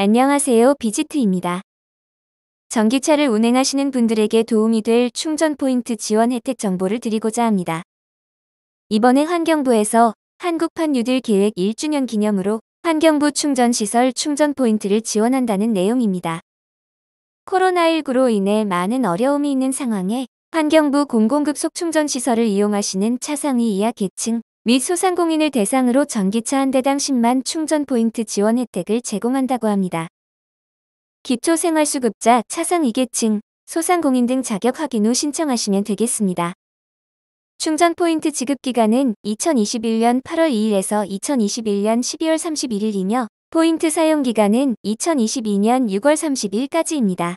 안녕하세요. 비지트입니다. 전기차를 운행하시는 분들에게 도움이 될 충전 포인트 지원 혜택 정보를 드리고자 합니다. 이번에 환경부에서 한국판 뉴딜 계획 1주년 기념으로 환경부 충전시설 충전 포인트를 지원한다는 내용입니다. 코로나19로 인해 많은 어려움이 있는 상황에 환경부 공공급속 충전시설을 이용하시는 차상위 이하 계층, 및 소상공인을 대상으로 전기차 한 대당 10만 충전 포인트 지원 혜택을 제공한다고 합니다. 기초생활수급자, 차상 2계층, 소상공인 등 자격 확인 후 신청하시면 되겠습니다. 충전 포인트 지급 기간은 2021년 8월 2일에서 2021년 12월 31일이며 포인트 사용 기간은 2022년 6월 30일까지입니다.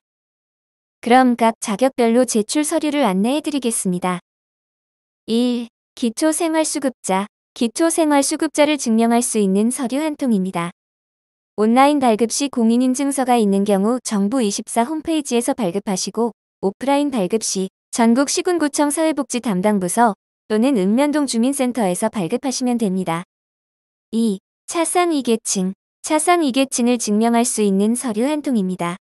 그럼 각 자격별로 제출 서류를 안내해 드리겠습니다. 1. 기초생활수급자 기초생활수급자를 증명할 수 있는 서류 한 통입니다. 온라인 발급 시 공인인증서가 있는 경우 정부24 홈페이지에서 발급하시고 오프라인 발급 시 전국 시군구청 사회복지 담당부서 또는 읍면동 주민센터에서 발급하시면 됩니다. 2. 차상위계층 차상위계층을 증명할 수 있는 서류 한 통입니다.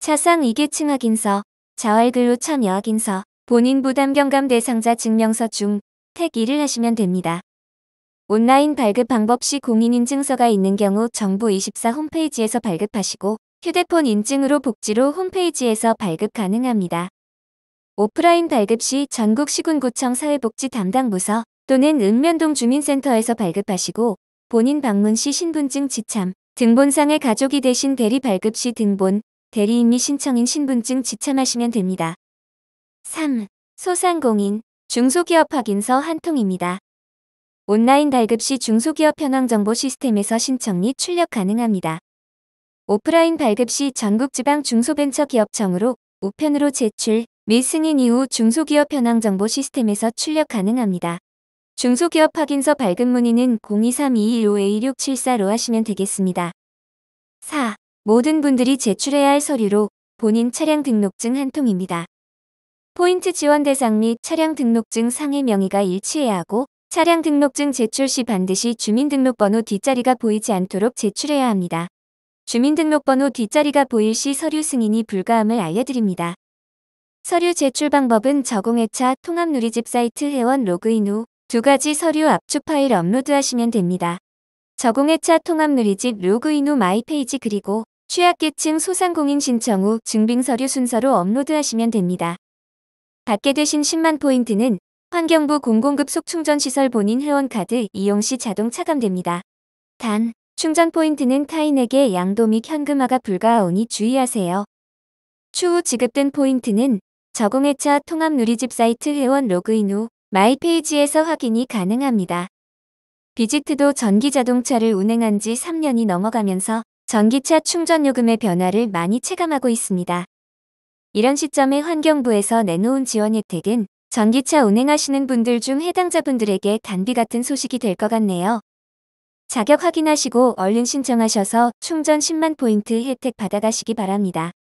차상위계층 확인서, 자활근로 참여 확인서, 본인 부담 경감 대상자 증명서 중 택 1을 하시면 됩니다. 온라인 발급 방법 시 공인인증서가 있는 경우 정부 24 홈페이지에서 발급하시고 휴대폰 인증으로 복지로 홈페이지에서 발급 가능합니다. 오프라인 발급 시 전국 시군구청 사회복지 담당 부서 또는 읍면동 주민센터에서 발급하시고 본인 방문 시 신분증 지참, 등본상의 가족이 대신 대리 발급 시 등본, 대리인 및 신청인 신분증 지참하시면 됩니다. 3. 소상공인, 중소기업 확인서 한 통입니다. 온라인 발급 시 중소기업 현황 정보 시스템에서 신청 및 출력 가능합니다. 오프라인 발급 시 전국지방 중소벤처기업청으로 우편으로 제출 및 승인 이후 중소기업 현황 정보 시스템에서 출력 가능합니다. 중소기업 확인서 발급 문의는 023-215-2674로 하시면 되겠습니다. 4. 모든 분들이 제출해야 할 서류로 본인 차량 등록증 한 통입니다. 포인트 지원 대상 및 차량 등록증 상의 명의가 일치해야 하고 차량 등록증 제출 시 반드시 주민등록번호 뒷자리가 보이지 않도록 제출해야 합니다. 주민등록번호 뒷자리가 보일 시 서류 승인이 불가함을 알려드립니다. 서류 제출 방법은 저공해차 통합 누리집 사이트 회원 로그인 후 두 가지 서류 압축 파일 업로드하시면 됩니다. 저공해차 통합 누리집 로그인 후 마이 페이지 그리고 취약계층 소상공인 신청 후 증빙 서류 순서로 업로드하시면 됩니다. 받게 되신 10만 포인트는 환경부 공공급속 충전시설 본인 회원카드 이용 시 자동 차감됩니다. 단, 충전 포인트는 타인에게 양도 및 현금화가 불가하오니 주의하세요. 추후 지급된 포인트는 저공해차 통합 누리집 사이트 회원 로그인 후 마이페이지에서 확인이 가능합니다. 비지트도 전기자동차를 운행한 지 3년이 넘어가면서 전기차 충전요금의 변화를 많이 체감하고 있습니다. 이런 시점에 환경부에서 내놓은 지원 혜택은 전기차 운행하시는 분들 중 해당자분들에게 단비 같은 소식이 될 것 같네요. 자격 확인하시고 얼른 신청하셔서 충전 10만 포인트 혜택 받아가시기 바랍니다.